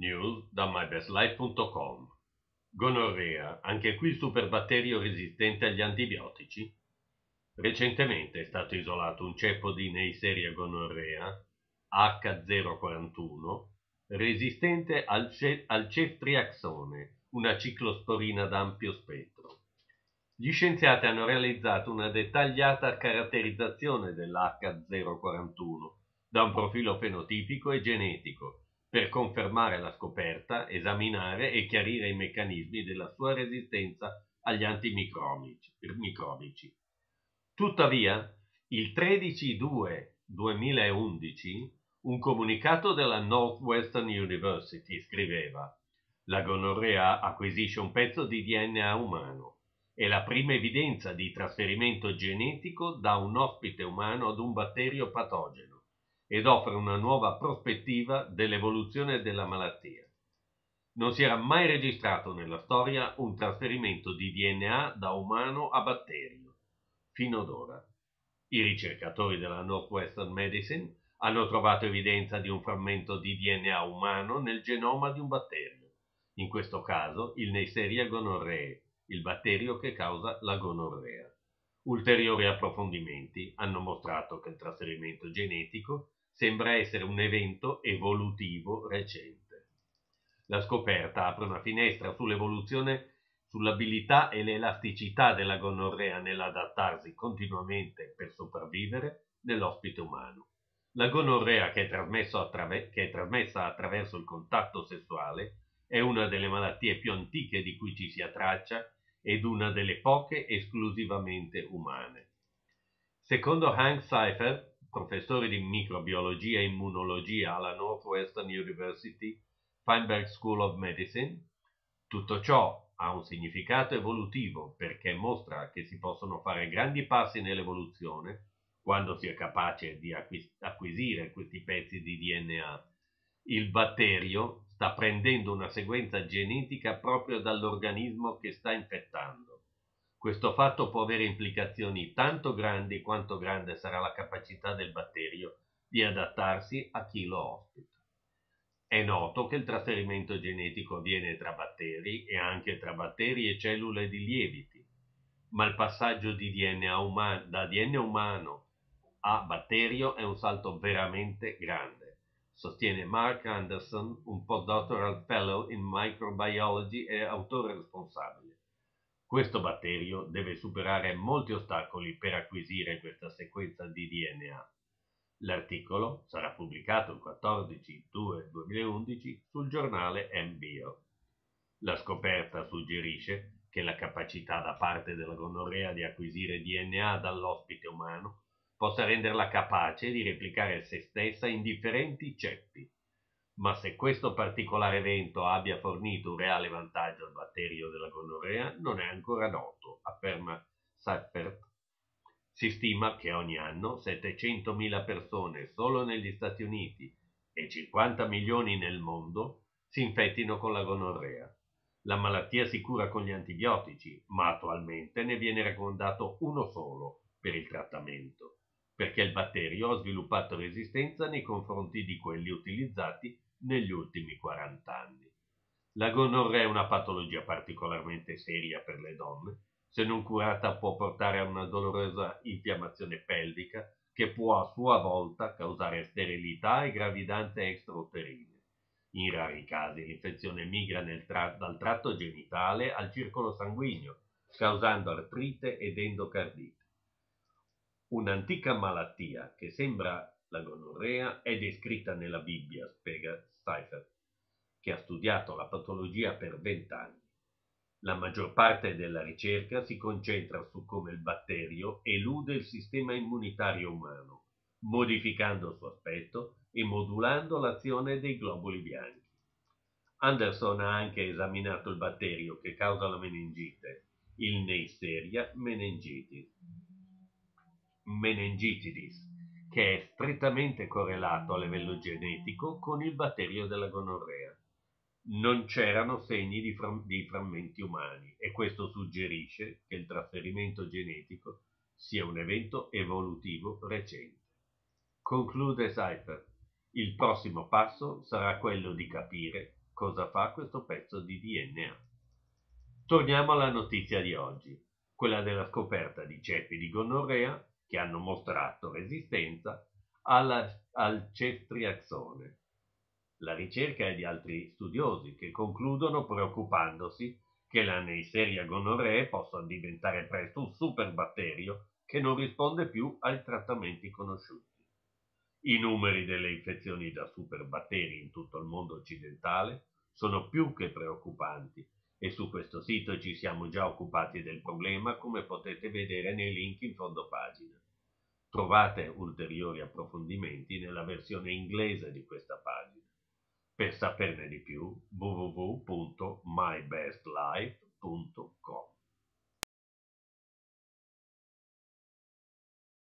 News da mybestlife.com Gonorrea, anche qui il superbatterio resistente agli antibiotici? Recentemente è stato isolato un ceppo di Neisseria gonorrea H041 resistente al, ce- al ceftriaxone, una ciclosporina ad ampio spettro. Gli scienziati hanno realizzato una dettagliata caratterizzazione dell'H041 da un profilo fenotipico e genetico per confermare la scoperta, esaminare e chiarire i meccanismi della sua resistenza agli antimicrobici. Tuttavia, il 13-2-2011, un comunicato della Northwestern University scriveva «La gonorrea acquisisce un pezzo di DNA umano. È la prima evidenza di trasferimento genetico da un ospite umano ad un batterio patogeno ed offre una nuova prospettiva dell'evoluzione della malattia. Non si era mai registrato nella storia un trasferimento di DNA da umano a batterio, fino ad ora. I ricercatori della Northwestern Medicine hanno trovato evidenza di un frammento di DNA umano nel genoma di un batterio, in questo caso il Neisseria gonorrhea, il batterio che causa la gonorrea. Ulteriori approfondimenti hanno mostrato che il trasferimento genetico sembra essere un evento evolutivo recente. La scoperta apre una finestra sull'evoluzione, sull'abilità e l'elasticità della gonorrea nell'adattarsi continuamente per sopravvivere nell'ospite umano. La gonorrea che è, attraver- che è trasmessa attraverso il contatto sessuale è una delle malattie più antiche di cui ci sia traccia ed una delle poche esclusivamente umane. Secondo Hank Seifert, professore di microbiologia e immunologia alla Northwestern University Feinberg School of Medicine, tutto ciò ha un significato evolutivo perché mostra che si possono fare grandi passi nell'evoluzione quando si è capace di acquisire questi pezzi di DNA. Il batterio sta prendendo una sequenza genetica proprio dall'organismo che sta infettando questo fatto può avere implicazioni tanto grandi quanto grande sarà la capacità del batterio di adattarsi a chi lo ospita. È noto che il trasferimento genetico avviene tra batteri e anche tra batteri e cellule di lieviti, ma il passaggio DNA umano, da DNA umano a batterio è un salto veramente grande, sostiene Mark Anderson, un postdoctoral fellow in microbiology e autore responsabile. Questo batterio deve superare molti ostacoli per acquisire questa sequenza di DNA. L'articolo sarà pubblicato il 14-2-2011 sul giornale MBO. La scoperta suggerisce che la capacità da parte della gonorrea di acquisire DNA dall'ospite umano possa renderla capace di replicare se stessa in differenti ceppi ma se questo particolare evento abbia fornito un reale vantaggio al batterio della gonorrea non è ancora noto, afferma Seppert. Si stima che ogni anno 700.000 persone solo negli Stati Uniti e 50 milioni nel mondo si infettino con la gonorrea. La malattia si cura con gli antibiotici, ma attualmente ne viene raccomandato uno solo per il trattamento, perché il batterio ha sviluppato resistenza nei confronti di quelli utilizzati negli ultimi 40 anni. La gonorrea è una patologia particolarmente seria per le donne. Se non curata può portare a una dolorosa infiammazione pelvica che può a sua volta causare sterilità e gravidanze extrauterine. In rari casi l'infezione migra tra- dal tratto genitale al circolo sanguigno, causando artrite ed endocardite. Un'antica malattia che sembra la gonorrea è descritta nella Bibbia, spiega Steifer, che ha studiato la patologia per 20 anni. La maggior parte della ricerca si concentra su come il batterio elude il sistema immunitario umano, modificando il suo aspetto e modulando l'azione dei globuli bianchi. Anderson ha anche esaminato il batterio che causa la meningite, il Neisseria meningitis. meningitidis che è strettamente correlato a livello genetico con il batterio della gonorrea. Non c'erano segni di, fra- di frammenti umani e questo suggerisce che il trasferimento genetico sia un evento evolutivo recente. Conclude Seifert. Il prossimo passo sarà quello di capire cosa fa questo pezzo di DNA. Torniamo alla notizia di oggi, quella della scoperta di ceppi di gonorrea che hanno mostrato resistenza alla, al cestriaxone. La ricerca è di altri studiosi che concludono preoccupandosi che la Neisseria gonorrea possa diventare presto un superbatterio che non risponde più ai trattamenti conosciuti. I numeri delle infezioni da superbatteri in tutto il mondo occidentale sono più che preoccupanti e su questo sito ci siamo già occupati del problema come potete vedere nei link in fondo pagina. Trovate ulteriori approfondimenti nella versione inglese di questa pagina. Per saperne di più www.mybestlife.com